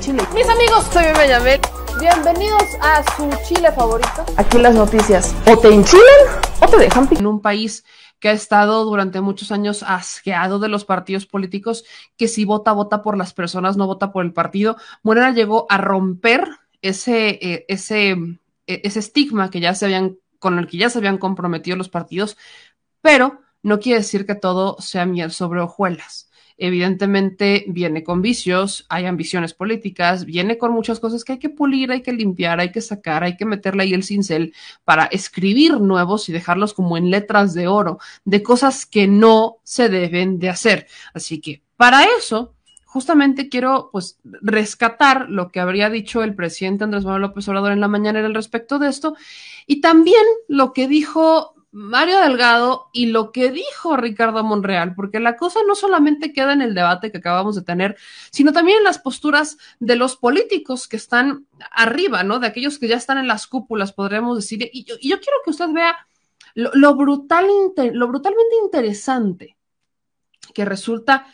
chile. Mis amigos, soy Benjamín. Bienvenidos a su chile favorito. Aquí las noticias. O te enchilan o te dejan En un país que ha estado durante muchos años asqueado de los partidos políticos, que si vota, vota por las personas, no vota por el partido. Morena llegó a romper ese, eh, ese, eh, ese estigma que ya se habían, con el que ya se habían comprometido los partidos, pero no quiere decir que todo sea miel sobre hojuelas evidentemente viene con vicios, hay ambiciones políticas, viene con muchas cosas que hay que pulir, hay que limpiar, hay que sacar, hay que meterle ahí el cincel para escribir nuevos y dejarlos como en letras de oro, de cosas que no se deben de hacer. Así que para eso, justamente quiero pues rescatar lo que habría dicho el presidente Andrés Manuel López Obrador en la mañana al respecto de esto y también lo que dijo Mario Delgado y lo que dijo Ricardo Monreal, porque la cosa no solamente queda en el debate que acabamos de tener, sino también en las posturas de los políticos que están arriba, ¿no? De aquellos que ya están en las cúpulas, podríamos decir. Y yo, quiero que usted vea lo, brutal, lo brutalmente interesante que resulta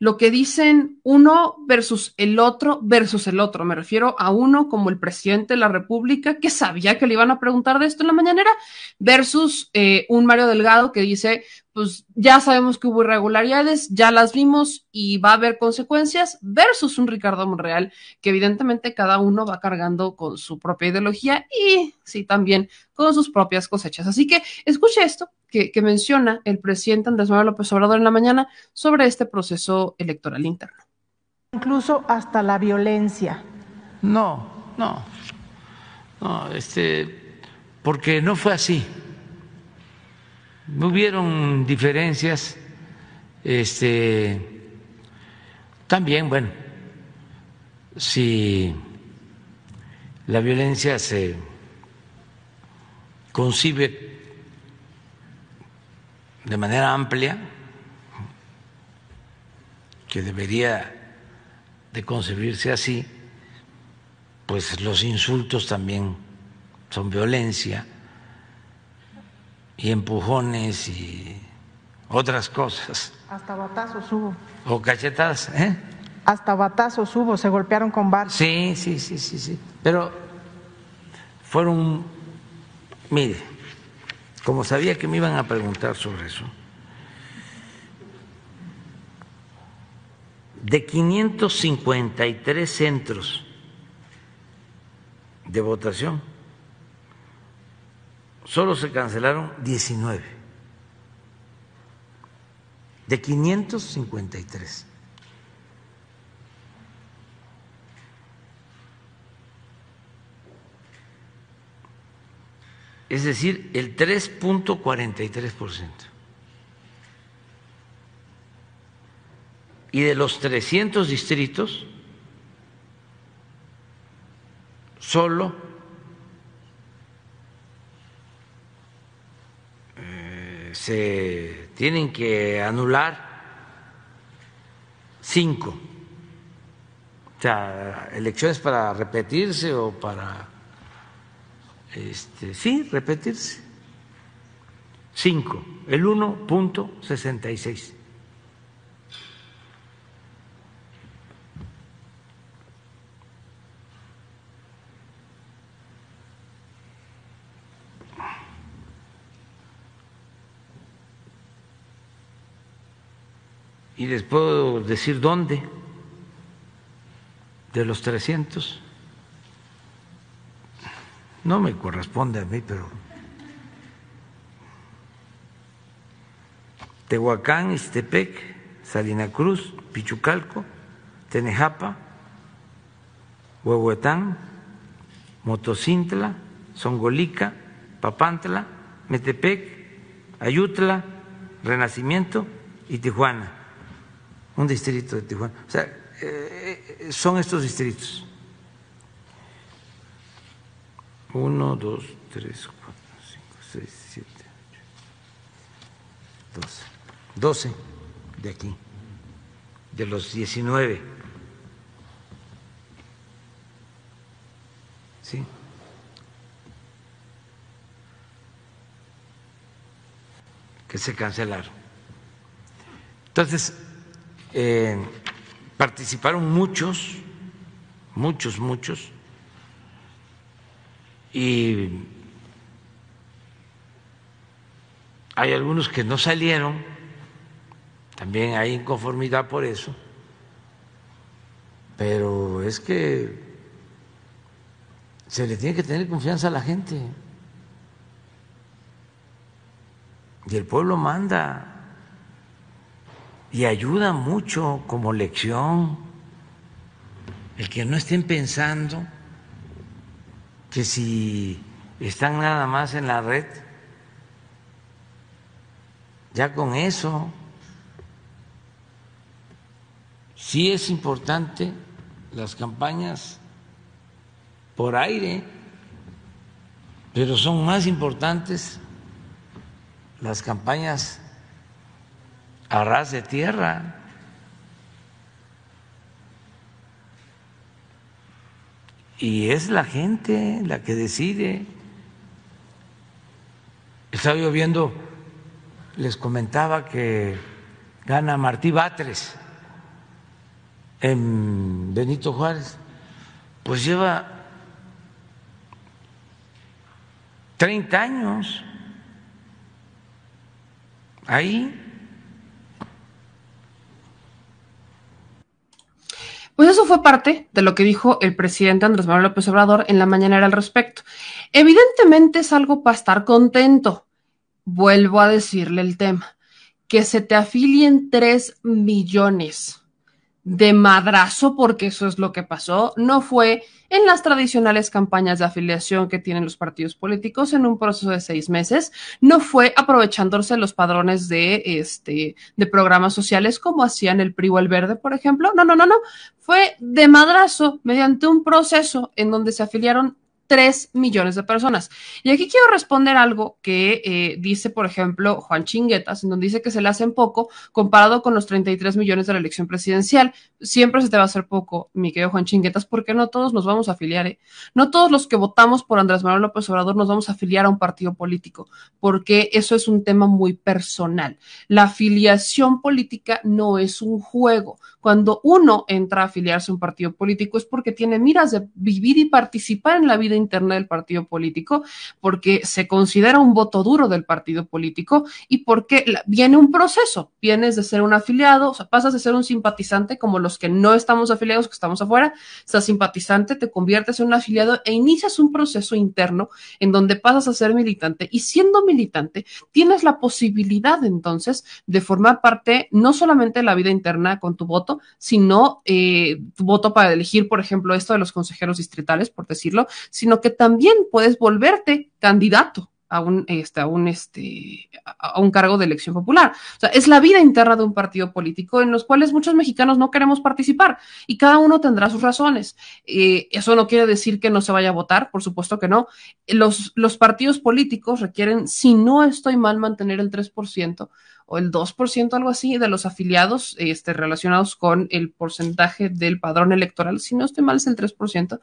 lo que dicen uno versus el otro, versus el otro. Me refiero a uno como el presidente de la República, que sabía que le iban a preguntar de esto en la mañanera, versus eh, un Mario Delgado que dice, pues ya sabemos que hubo irregularidades, ya las vimos y va a haber consecuencias, versus un Ricardo Monreal, que evidentemente cada uno va cargando con su propia ideología y sí también con sus propias cosechas. Así que escuche esto que, menciona el presidente Andrés Manuel López Obrador en la mañana sobre este proceso electoral interno. Incluso hasta la violencia. No, no, no, este, porque no fue así. No hubieron diferencias, este, también, bueno, si la violencia se concibe de manera amplia que debería de concebirse así, pues los insultos también son violencia y empujones y otras cosas. Hasta batazos hubo. O cachetadas, ¿eh? Hasta batazos hubo, se golpearon con barras. Sí, sí, sí, sí, sí. Pero fueron, mire, como sabía que me iban a preguntar sobre eso, de 553 centros de votación, solo se cancelaron 19. De 553. es decir, el 3.43%. Y de los 300 distritos, solo eh, se tienen que anular cinco. O sea, elecciones para repetirse o para este, sí, repetirse. 5, el 1.66. Y les puedo decir dónde, de los 300. No me corresponde a mí, pero Tehuacán, Istepec, Salina Cruz, Pichucalco, Tenejapa, Huehuetán, Motocintla, Songolica, Papantla, Metepec, Ayutla, Renacimiento y Tijuana, un distrito de Tijuana. O sea, eh, eh, son estos distritos. 1, 2, 3, 4, 5, 6, 7, 8, 12. 12 de aquí, de los 19. ¿Sí? Que se cancelaron. Entonces, eh, participaron muchos, muchos, muchos y hay algunos que no salieron, también hay inconformidad por eso, pero es que se le tiene que tener confianza a la gente. Y el pueblo manda y ayuda mucho como lección el que no estén pensando que si están nada más en la red, ya con eso sí es importante las campañas por aire, pero son más importantes las campañas a ras de tierra. Y es la gente la que decide. Estaba yo viendo, les comentaba que gana Martí Batres en Benito Juárez, pues lleva 30 años ahí Pues eso fue parte de lo que dijo el presidente Andrés Manuel López Obrador en la mañana al respecto. Evidentemente es algo para estar contento. Vuelvo a decirle el tema. Que se te afilien tres millones de madrazo, porque eso es lo que pasó, no fue en las tradicionales campañas de afiliación que tienen los partidos políticos en un proceso de seis meses, no fue aprovechándose los padrones de, este, de programas sociales como hacían el PRI o el Verde, por ejemplo. No, no, no, no. Fue de madrazo mediante un proceso en donde se afiliaron 3 millones de personas. Y aquí quiero responder algo que eh, dice, por ejemplo, Juan Chinguetas, en donde dice que se le hacen poco comparado con los 33 millones de la elección presidencial. Siempre se te va a hacer poco, mi querido Juan Chinguetas, porque no todos nos vamos a afiliar. ¿eh? No todos los que votamos por Andrés Manuel López Obrador nos vamos a afiliar a un partido político, porque eso es un tema muy personal. La afiliación política no es un juego. Cuando uno entra a afiliarse a un partido político es porque tiene miras de vivir y participar en la vida interna del partido político, porque se considera un voto duro del partido político y porque viene un proceso vienes de ser un afiliado, o sea, pasas de ser un simpatizante, como los que no estamos afiliados, que estamos afuera, estás simpatizante, te conviertes en un afiliado e inicias un proceso interno en donde pasas a ser militante. Y siendo militante, tienes la posibilidad entonces de formar parte no solamente de la vida interna con tu voto, sino eh, tu voto para elegir, por ejemplo, esto de los consejeros distritales, por decirlo, sino que también puedes volverte candidato a un, este, este, un, cargo de elección popular. O sea, es la vida interna de un partido político en los cuales muchos mexicanos no queremos participar y cada uno tendrá sus razones. Eh, eso no quiere decir que no se vaya a votar, por supuesto que no. Los, los partidos políticos requieren, si no estoy mal, mantener el 3% o el 2%, algo así, de los afiliados este, relacionados con el porcentaje del padrón electoral. Si no estoy mal, es el 3%.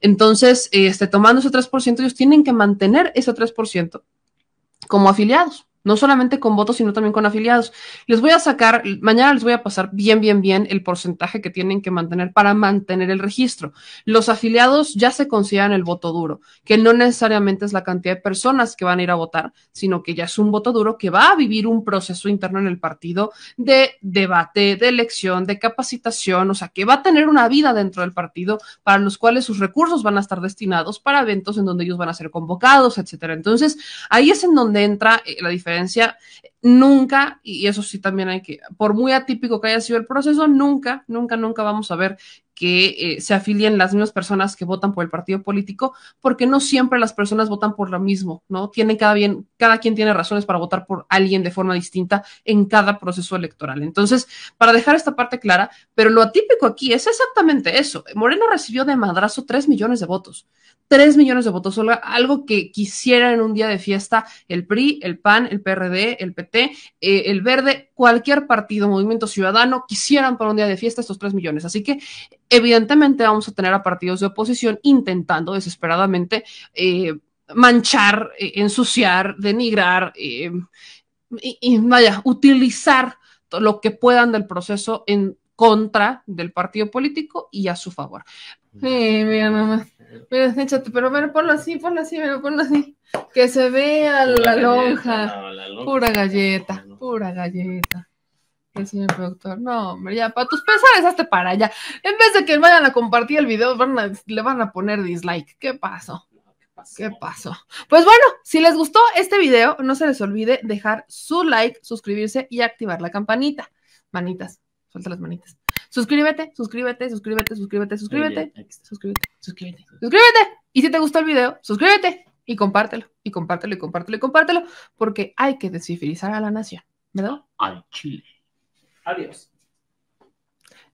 Entonces, este, tomando ese 3%, ellos tienen que mantener ese 3% como afiliados no solamente con votos, sino también con afiliados. Les voy a sacar, mañana les voy a pasar bien, bien, bien el porcentaje que tienen que mantener para mantener el registro. Los afiliados ya se consideran el voto duro, que no necesariamente es la cantidad de personas que van a ir a votar, sino que ya es un voto duro que va a vivir un proceso interno en el partido de debate, de elección, de capacitación, o sea, que va a tener una vida dentro del partido para los cuales sus recursos van a estar destinados para eventos en donde ellos van a ser convocados, etcétera. Entonces, ahí es en donde entra eh, la diferencia nunca, y eso sí también hay que, por muy atípico que haya sido el proceso, nunca, nunca, nunca vamos a ver que eh, se afilien las mismas personas que votan por el partido político, porque no siempre las personas votan por lo mismo, ¿no? Tienen cada bien, cada quien tiene razones para votar por alguien de forma distinta en cada proceso electoral. Entonces, para dejar esta parte clara, pero lo atípico aquí es exactamente eso. Moreno recibió de madrazo tres millones de votos. 3 millones de votos, solo algo que quisieran en un día de fiesta el PRI, el PAN, el PRD, el PT, eh, el Verde, cualquier partido, movimiento ciudadano, quisieran por un día de fiesta estos tres millones. Así que evidentemente vamos a tener a partidos de oposición intentando desesperadamente eh, manchar, eh, ensuciar, denigrar, eh, y, vaya, utilizar lo que puedan del proceso en contra del partido político y a su favor. Sí, mira mamá, Mira, échate, pero mira, ponlo así, ponlo así, pero ponlo así. Que se vea la, lonja. Pura galleta, pura galleta señor productor, no, hombre, ya, para tus pesares, hazte para allá. En vez de que vayan a compartir el video, le van a poner dislike. ¿Qué pasó? ¿Qué pasó? Pues bueno, si les gustó este video, no se les olvide dejar su like, suscribirse y activar la campanita. Manitas, suelta las manitas. Suscríbete, suscríbete, suscríbete, suscríbete, suscríbete, suscríbete, suscríbete, suscríbete. Y si te gustó el video, suscríbete y compártelo, y compártelo, y compártelo, y compártelo, porque hay que descifrizar a la nación, ¿verdad? Al Chile. Adiós.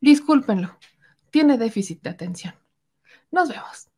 Discúlpenlo, tiene déficit de atención. Nos vemos.